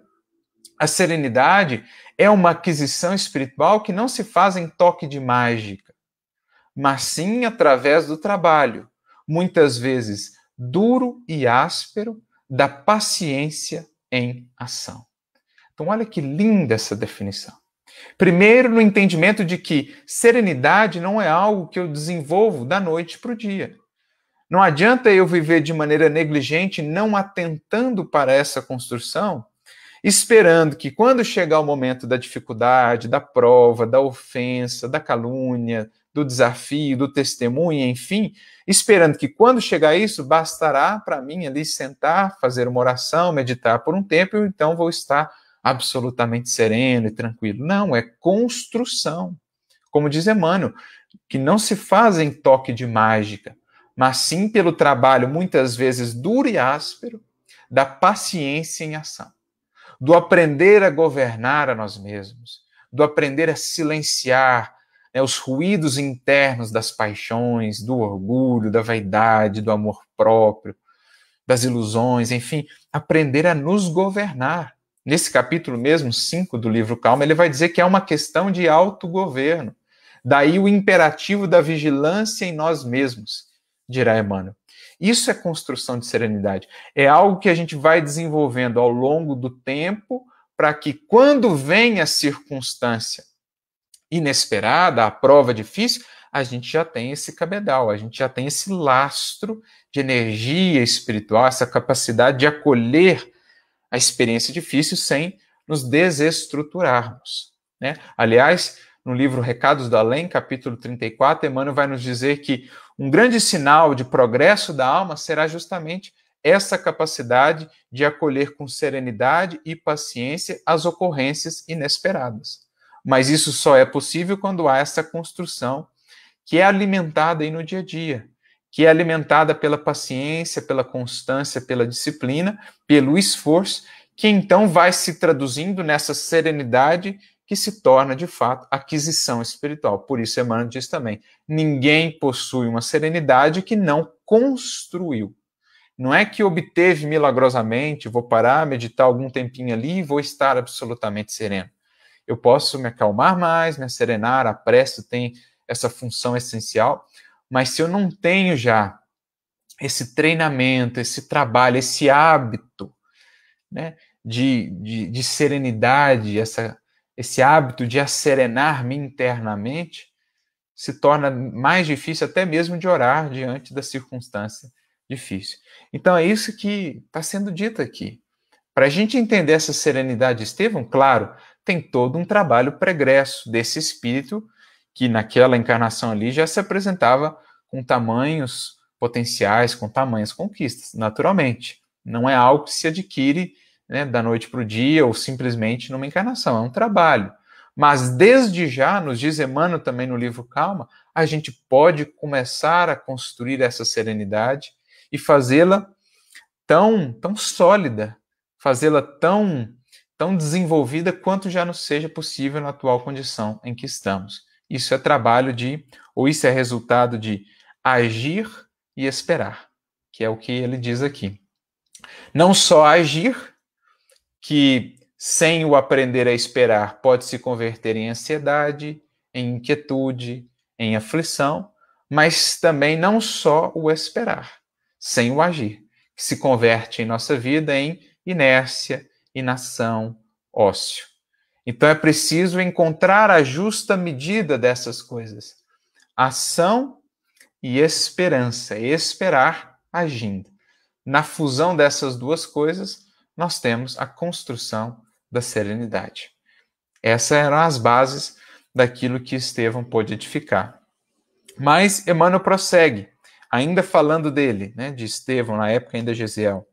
Speaker 1: A serenidade é uma aquisição espiritual que não se faz em toque de mágica, mas sim através do trabalho, muitas vezes duro e áspero, da paciência em ação. Então, olha que linda essa definição. Primeiro, no entendimento de que serenidade não é algo que eu desenvolvo da noite para o dia. Não adianta eu viver de maneira negligente, não atentando para essa construção, esperando que quando chegar o momento da dificuldade, da prova, da ofensa, da calúnia, do desafio, do testemunho, enfim, esperando que quando chegar isso, bastará para mim ali sentar, fazer uma oração, meditar por um tempo, e então vou estar absolutamente sereno e tranquilo. Não, é construção. Como diz Emmanuel, que não se faz em toque de mágica, mas sim pelo trabalho muitas vezes duro e áspero da paciência em ação, do aprender a governar a nós mesmos, do aprender a silenciar, né, os ruídos internos das paixões, do orgulho, da vaidade, do amor próprio, das ilusões, enfim, aprender a nos governar. Nesse capítulo mesmo, 5 do livro Calma, ele vai dizer que é uma questão de autogoverno. Daí o imperativo da vigilância em nós mesmos, dirá Emmanuel. Isso é construção de serenidade. É algo que a gente vai desenvolvendo ao longo do tempo para que, quando vem a circunstância inesperada, a prova é difícil, a gente já tem esse cabedal, a gente já tem esse lastro de energia espiritual, essa capacidade de acolher a experiência difícil sem nos desestruturarmos. Né? Aliás, no livro Recados do Além, capítulo 34, Emmanuel vai nos dizer que um grande sinal de progresso da alma será justamente essa capacidade de acolher com serenidade e paciência as ocorrências inesperadas. Mas isso só é possível quando há essa construção que é alimentada aí no dia a dia, que é alimentada pela paciência, pela constância, pela disciplina, pelo esforço, que então vai se traduzindo nessa serenidade que se torna de fato aquisição espiritual. Por isso Emmanuel diz também: ninguém possui uma serenidade que não construiu. Não é que obteve milagrosamente, vou parar, meditar algum tempinho ali e vou estar absolutamente sereno eu posso me acalmar mais, me serenar, a pressa tem essa função essencial, mas se eu não tenho já esse treinamento, esse trabalho, esse hábito né, de, de, de serenidade, essa, esse hábito de acerenar-me internamente, se torna mais difícil até mesmo de orar diante da circunstância difícil. Então é isso que está sendo dito aqui. Para a gente entender essa serenidade Estevam, Estevão, claro, tem todo um trabalho pregresso desse espírito que naquela encarnação ali já se apresentava com tamanhos potenciais, com tamanhas conquistas, naturalmente. Não é algo que se adquire né, da noite para o dia ou simplesmente numa encarnação, é um trabalho. Mas desde já, nos diz Emmanuel também no livro Calma, a gente pode começar a construir essa serenidade e fazê-la tão, tão sólida, fazê-la tão tão desenvolvida quanto já nos seja possível na atual condição em que estamos. Isso é trabalho de, ou isso é resultado de agir e esperar, que é o que ele diz aqui. Não só agir, que sem o aprender a esperar pode se converter em ansiedade, em inquietude, em aflição, mas também não só o esperar, sem o agir, que se converte em nossa vida em inércia, inação, ócio. Então é preciso encontrar a justa medida dessas coisas. Ação e esperança, é esperar agindo. Na fusão dessas duas coisas, nós temos a construção da serenidade. Essas eram as bases daquilo que Estevão pôde edificar. Mas Emmanuel prossegue, ainda falando dele, né, de Estevão, na época ainda Gesiel.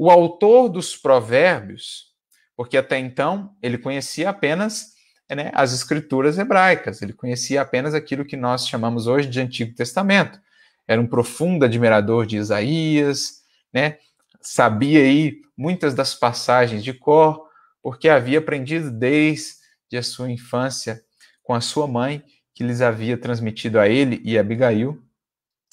Speaker 1: O autor dos provérbios, porque até então ele conhecia apenas né, as escrituras hebraicas, ele conhecia apenas aquilo que nós chamamos hoje de Antigo Testamento. Era um profundo admirador de Isaías, né, sabia aí muitas das passagens de cor, porque havia aprendido desde a sua infância com a sua mãe, que lhes havia transmitido a ele e a Abigail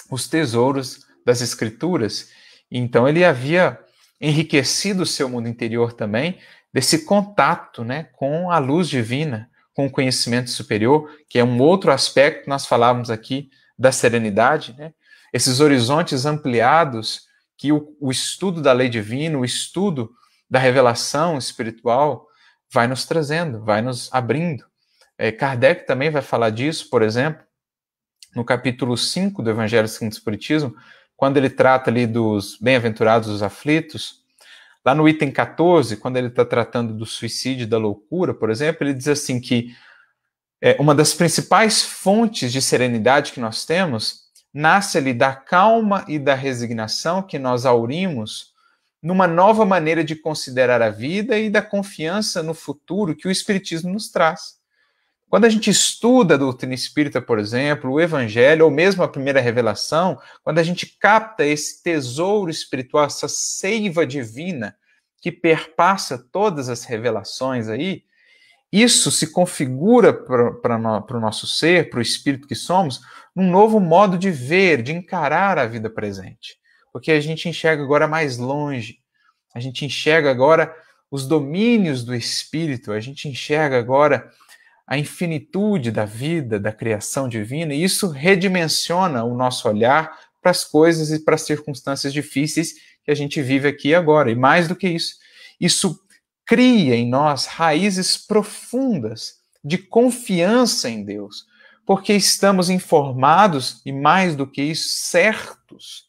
Speaker 1: os tesouros das escrituras. Então ele havia enriquecido o seu mundo interior também, desse contato né, com a luz divina, com o conhecimento superior, que é um outro aspecto, nós falávamos aqui da serenidade, né? esses horizontes ampliados que o, o estudo da lei divina, o estudo da revelação espiritual vai nos trazendo, vai nos abrindo. É, Kardec também vai falar disso, por exemplo, no capítulo 5 do Evangelho segundo o Espiritismo, quando ele trata ali dos bem-aventurados os aflitos, lá no item 14, quando ele está tratando do suicídio e da loucura, por exemplo, ele diz assim que é, uma das principais fontes de serenidade que nós temos nasce ali da calma e da resignação que nós aurimos numa nova maneira de considerar a vida e da confiança no futuro que o Espiritismo nos traz. Quando a gente estuda a doutrina espírita, por exemplo, o evangelho, ou mesmo a primeira revelação, quando a gente capta esse tesouro espiritual, essa seiva divina que perpassa todas as revelações aí, isso se configura para o nosso ser, para o espírito que somos, num novo modo de ver, de encarar a vida presente. Porque a gente enxerga agora mais longe, a gente enxerga agora os domínios do espírito, a gente enxerga agora a infinitude da vida, da criação divina, e isso redimensiona o nosso olhar para as coisas e para as circunstâncias difíceis que a gente vive aqui e agora. E mais do que isso, isso cria em nós raízes profundas de confiança em Deus, porque estamos informados e, mais do que isso, certos,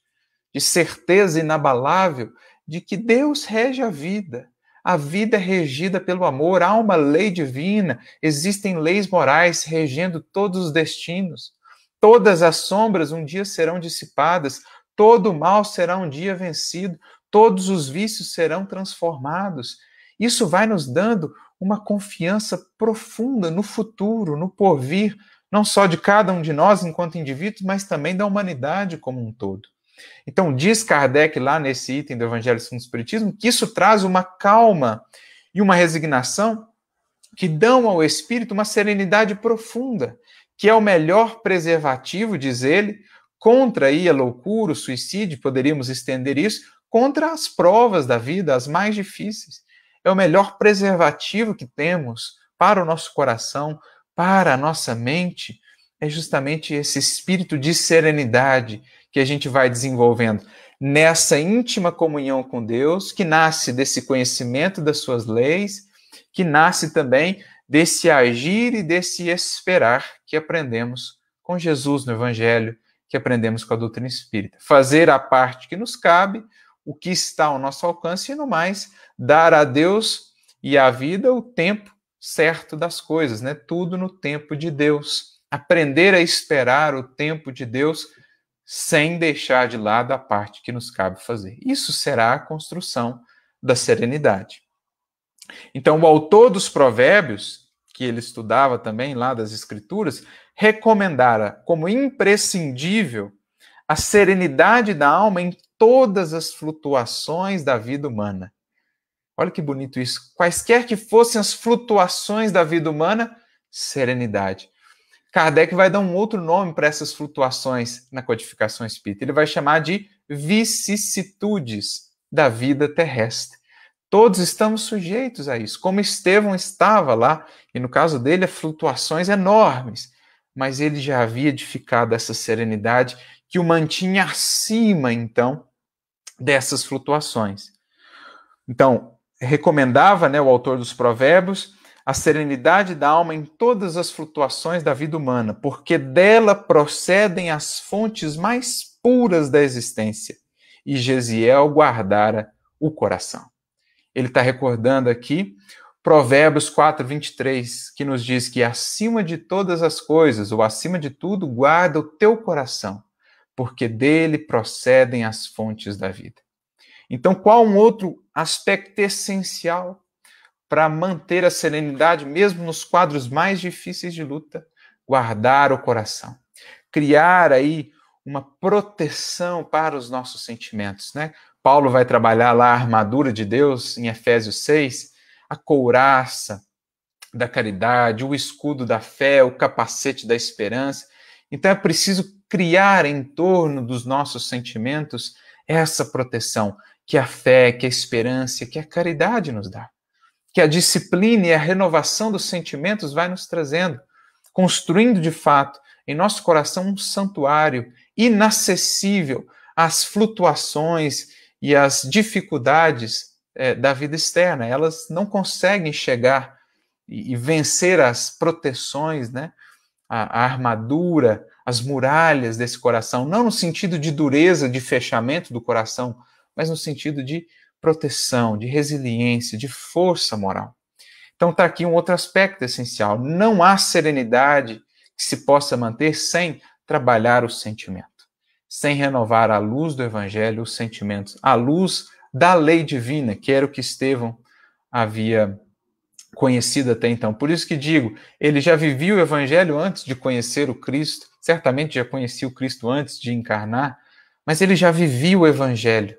Speaker 1: de certeza inabalável de que Deus rege a vida, a vida é regida pelo amor, há uma lei divina, existem leis morais regendo todos os destinos. Todas as sombras um dia serão dissipadas, todo mal será um dia vencido, todos os vícios serão transformados. Isso vai nos dando uma confiança profunda no futuro, no porvir, não só de cada um de nós enquanto indivíduos, mas também da humanidade como um todo. Então, diz Kardec lá nesse item do Evangelho segundo o Espiritismo que isso traz uma calma e uma resignação que dão ao espírito uma serenidade profunda, que é o melhor preservativo, diz ele, contra aí a loucura, o suicídio, poderíamos estender isso, contra as provas da vida, as mais difíceis. É o melhor preservativo que temos para o nosso coração, para a nossa mente, é justamente esse espírito de serenidade que a gente vai desenvolvendo nessa íntima comunhão com Deus, que nasce desse conhecimento das suas leis, que nasce também desse agir e desse esperar que aprendemos com Jesus no Evangelho, que aprendemos com a doutrina espírita. Fazer a parte que nos cabe, o que está ao nosso alcance e no mais, dar a Deus e à vida o tempo certo das coisas, né? Tudo no tempo de Deus. Aprender a esperar o tempo de Deus sem deixar de lado a parte que nos cabe fazer. Isso será a construção da serenidade. Então, o autor dos Provérbios, que ele estudava também lá das Escrituras, recomendara como imprescindível a serenidade da alma em todas as flutuações da vida humana. Olha que bonito isso. Quaisquer que fossem as flutuações da vida humana, serenidade. Kardec vai dar um outro nome para essas flutuações na codificação espírita. Ele vai chamar de vicissitudes da vida terrestre. Todos estamos sujeitos a isso. Como Estevão estava lá, e no caso dele, a flutuações enormes, mas ele já havia edificado essa serenidade que o mantinha acima, então, dessas flutuações. Então, recomendava né, o autor dos Provérbios a serenidade da alma em todas as flutuações da vida humana, porque dela procedem as fontes mais puras da existência. E Gesiel guardara o coração. Ele está recordando aqui Provérbios 4, 23, que nos diz que acima de todas as coisas, ou acima de tudo, guarda o teu coração, porque dele procedem as fontes da vida. Então, qual um outro aspecto essencial para manter a serenidade mesmo nos quadros mais difíceis de luta, guardar o coração, criar aí uma proteção para os nossos sentimentos, né? Paulo vai trabalhar lá a armadura de Deus em Efésios 6, a couraça da caridade, o escudo da fé, o capacete da esperança. Então é preciso criar em torno dos nossos sentimentos essa proteção que a fé, que a esperança, que a caridade nos dá que a disciplina e a renovação dos sentimentos vai nos trazendo, construindo de fato em nosso coração um santuário inacessível às flutuações e às dificuldades é, da vida externa. Elas não conseguem chegar e, e vencer as proteções, né? A, a, armadura, as muralhas desse coração, não no sentido de dureza, de fechamento do coração, mas no sentido de proteção, de resiliência, de força moral. Então está aqui um outro aspecto essencial. Não há serenidade que se possa manter sem trabalhar o sentimento, sem renovar à luz do Evangelho os sentimentos, à luz da lei divina, que era o que Estevão havia conhecido até então. Por isso que digo, ele já vivia o Evangelho antes de conhecer o Cristo, certamente já conhecia o Cristo antes de encarnar, mas ele já vivia o Evangelho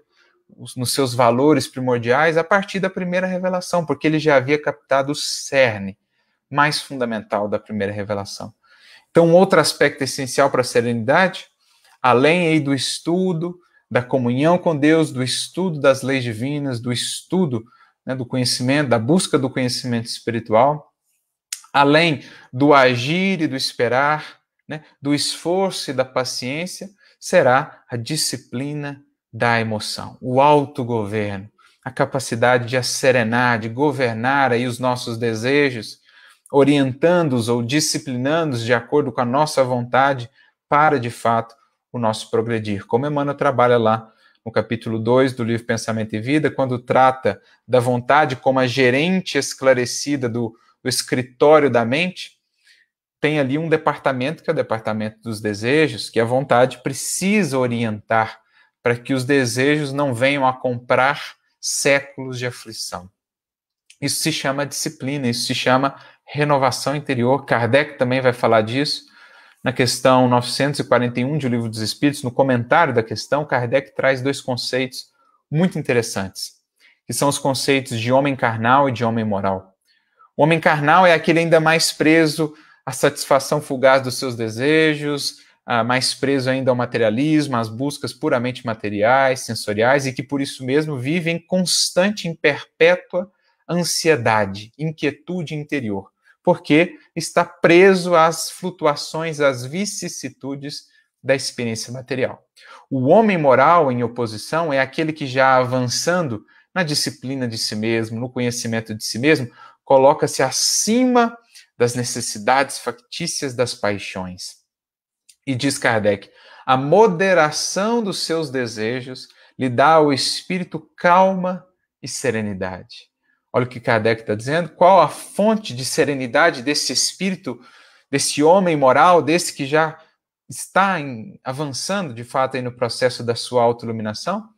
Speaker 1: nos seus valores primordiais a partir da primeira revelação, porque ele já havia captado o cerne mais fundamental da primeira revelação. Então, outro aspecto essencial para a serenidade, além aí do estudo, da comunhão com Deus, do estudo das leis divinas, do estudo né, do conhecimento, da busca do conhecimento espiritual, além do agir e do esperar, né, do esforço e da paciência, será a disciplina da emoção, o autogoverno, a capacidade de acerenar, de governar aí os nossos desejos, orientando-os ou disciplinando-os de acordo com a nossa vontade para, de fato, o nosso progredir. Como Emmanuel trabalha lá no capítulo 2 do livro Pensamento e Vida, quando trata da vontade como a gerente esclarecida do, do escritório da mente, tem ali um departamento que é o departamento dos desejos, que a vontade precisa orientar para que os desejos não venham a comprar séculos de aflição. Isso se chama disciplina, isso se chama renovação interior. Kardec também vai falar disso na questão 941 de O Livro dos Espíritos, no comentário da questão, Kardec traz dois conceitos muito interessantes, que são os conceitos de homem carnal e de homem moral. O homem carnal é aquele ainda mais preso à satisfação fugaz dos seus desejos, ah, mais preso ainda ao materialismo, às buscas puramente materiais, sensoriais, e que por isso mesmo vive em constante, em perpétua ansiedade, inquietude interior, porque está preso às flutuações, às vicissitudes da experiência material. O homem moral, em oposição, é aquele que já avançando na disciplina de si mesmo, no conhecimento de si mesmo, coloca-se acima das necessidades factícias das paixões. E diz Kardec: a moderação dos seus desejos lhe dá ao espírito calma e serenidade. Olha o que Kardec está dizendo. Qual a fonte de serenidade desse espírito, desse homem moral, desse que já está em, avançando de fato no processo da sua autoiluminação?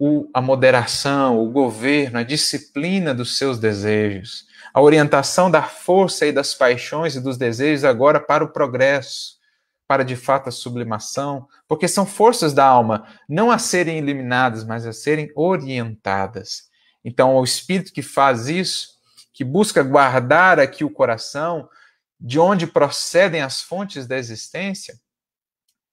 Speaker 1: O, a moderação, o governo, a disciplina dos seus desejos, a orientação da força e das paixões e dos desejos agora para o progresso para de fato a sublimação, porque são forças da alma não a serem eliminadas, mas a serem orientadas. Então, é o espírito que faz isso, que busca guardar aqui o coração, de onde procedem as fontes da existência,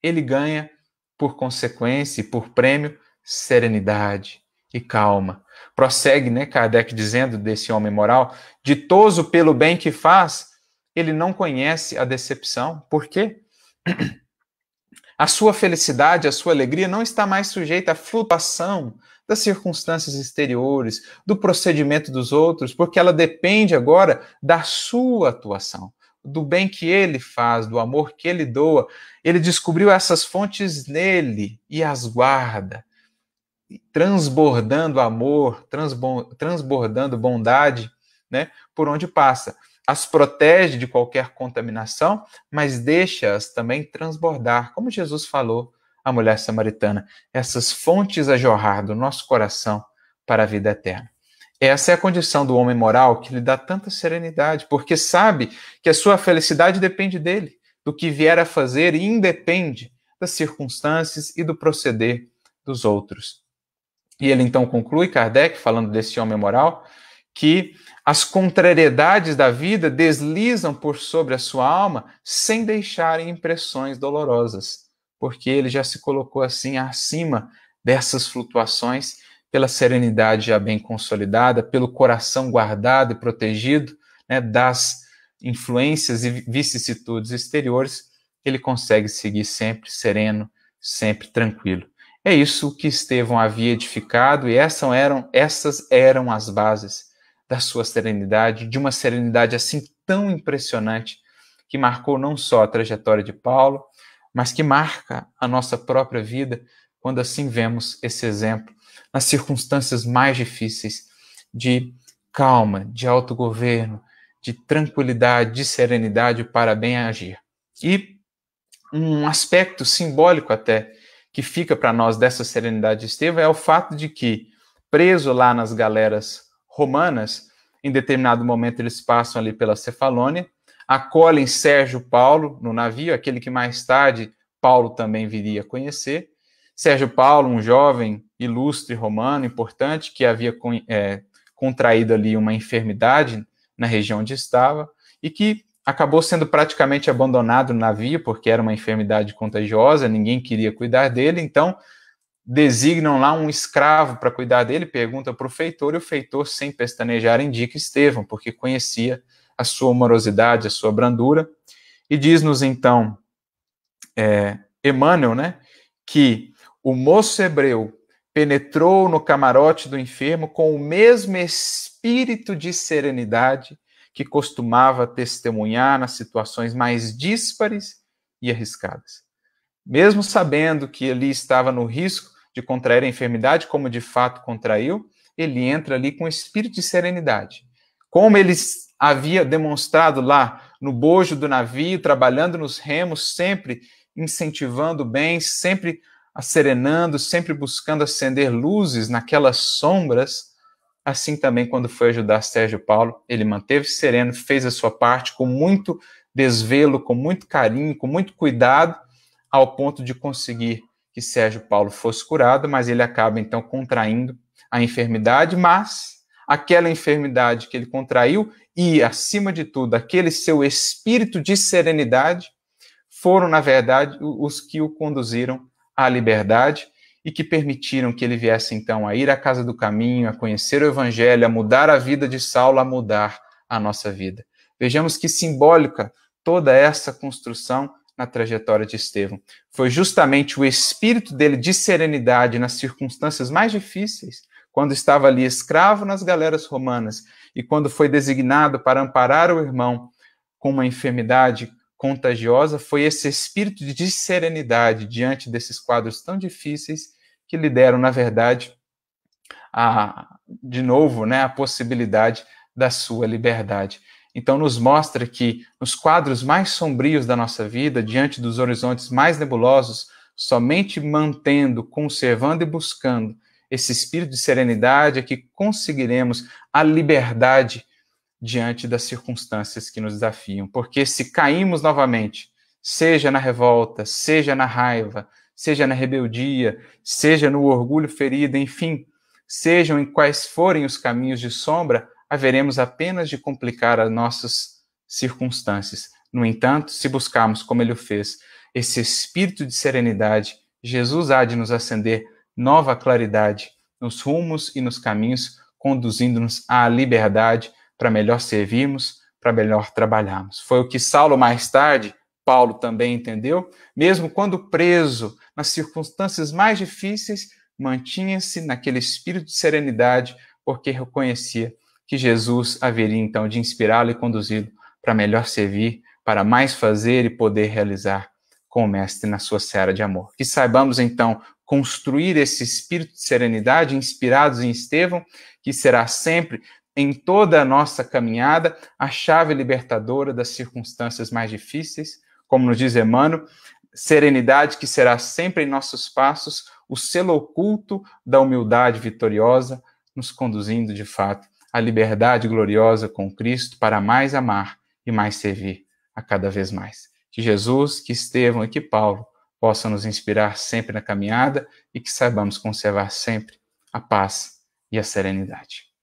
Speaker 1: ele ganha, por consequência e por prêmio, serenidade e calma. Prossegue, né, Kardec dizendo desse homem moral, ditoso pelo bem que faz, ele não conhece a decepção. Por quê? A sua felicidade, a sua alegria não está mais sujeita à flutuação das circunstâncias exteriores, do procedimento dos outros, porque ela depende agora da sua atuação, do bem que ele faz, do amor que ele doa. Ele descobriu essas fontes nele e as guarda, transbordando amor, transbordando bondade, né, por onde passa as protege de qualquer contaminação, mas deixa-as também transbordar, como Jesus falou à mulher samaritana, essas fontes a jorrar do nosso coração para a vida eterna. Essa é a condição do homem moral que lhe dá tanta serenidade, porque sabe que a sua felicidade depende dele, do que vier a fazer e independe das circunstâncias e do proceder dos outros. E ele então conclui, Kardec, falando desse homem moral, que as contrariedades da vida deslizam por sobre a sua alma sem deixarem impressões dolorosas, porque ele já se colocou assim acima dessas flutuações pela serenidade já bem consolidada, pelo coração guardado e protegido né, das influências e vicissitudes exteriores, ele consegue seguir sempre sereno, sempre tranquilo. É isso que Estevão havia edificado e essas eram, essas eram as bases da sua serenidade, de uma serenidade assim tão impressionante que marcou não só a trajetória de Paulo, mas que marca a nossa própria vida quando assim vemos esse exemplo nas circunstâncias mais difíceis de calma, de autogoverno, de tranquilidade, de serenidade para bem agir. E um aspecto simbólico até que fica para nós dessa serenidade de Estevão é o fato de que, preso lá nas galeras romanas. Em determinado momento, eles passam ali pela Cefalônia, acolhem Sérgio Paulo no navio, aquele que mais tarde Paulo também viria a conhecer. Sérgio Paulo, um jovem ilustre romano importante que havia é, contraído ali uma enfermidade na região onde estava e que acabou sendo praticamente abandonado no navio porque era uma enfermidade contagiosa, ninguém queria cuidar dele, então designam lá um escravo para cuidar dele, pergunta para o feitor, e o feitor, sem pestanejar, indica Estevão, porque conhecia a sua morosidade, a sua brandura. E diz-nos então é, Emmanuel, né, que o moço hebreu penetrou no camarote do enfermo com o mesmo espírito de serenidade que costumava testemunhar nas situações mais díspares e arriscadas. Mesmo sabendo que ali estava no risco de contrair a enfermidade, como de fato contraiu, ele entra ali com espírito de serenidade. Como ele havia demonstrado lá no bojo do navio, trabalhando nos remos, sempre incentivando bem, sempre serenando, sempre buscando acender luzes naquelas sombras, assim também quando foi ajudar Sérgio Paulo, ele manteve sereno, fez a sua parte com muito desvelo, com muito carinho, com muito cuidado, ao ponto de conseguir que Sérgio Paulo fosse curado, mas ele acaba então contraindo a enfermidade, mas aquela enfermidade que ele contraiu e, acima de tudo, aquele seu espírito de serenidade foram, na verdade, os que o conduziram à liberdade e que permitiram que ele viesse então a ir à casa do caminho, a conhecer o evangelho, a mudar a vida de Saulo, a mudar a nossa vida. Vejamos que simbólica toda essa construção na trajetória de Estevão. Foi justamente o espírito dele de serenidade nas circunstâncias mais difíceis, quando estava ali escravo nas galeras romanas e quando foi designado para amparar o irmão com uma enfermidade contagiosa, foi esse espírito de serenidade diante desses quadros tão difíceis que lhe deram, na verdade, a, de novo, né, a possibilidade da sua liberdade. Então, nos mostra que nos quadros mais sombrios da nossa vida, diante dos horizontes mais nebulosos, somente mantendo, conservando e buscando esse espírito de serenidade é que conseguiremos a liberdade diante das circunstâncias que nos desafiam. Porque se caímos novamente, seja na revolta, seja na raiva, seja na rebeldia, seja no orgulho ferido, enfim, sejam em quais forem os caminhos de sombra, haveremos apenas de complicar as nossas circunstâncias. No entanto, se buscarmos, como ele o fez, esse espírito de serenidade, Jesus há de nos acender nova claridade nos rumos e nos caminhos, conduzindo-nos à liberdade para melhor servirmos, para melhor trabalharmos. Foi o que Saulo mais tarde, Paulo também entendeu, mesmo quando preso nas circunstâncias mais difíceis, mantinha-se naquele espírito de serenidade, porque reconhecia que Jesus haveria então de inspirá-lo e conduzi-lo para melhor servir, para mais fazer e poder realizar com o Mestre na sua seara de amor. Que saibamos então construir esse espírito de serenidade inspirados em Estevão, que será sempre em toda a nossa caminhada a chave libertadora das circunstâncias mais difíceis, como nos diz Emmanuel, serenidade que será sempre em nossos passos o selo oculto da humildade vitoriosa, nos conduzindo de fato a liberdade gloriosa com Cristo para mais amar e mais servir a cada vez mais. Que Jesus, que Estevão e que Paulo possam nos inspirar sempre na caminhada e que saibamos conservar sempre a paz e a serenidade.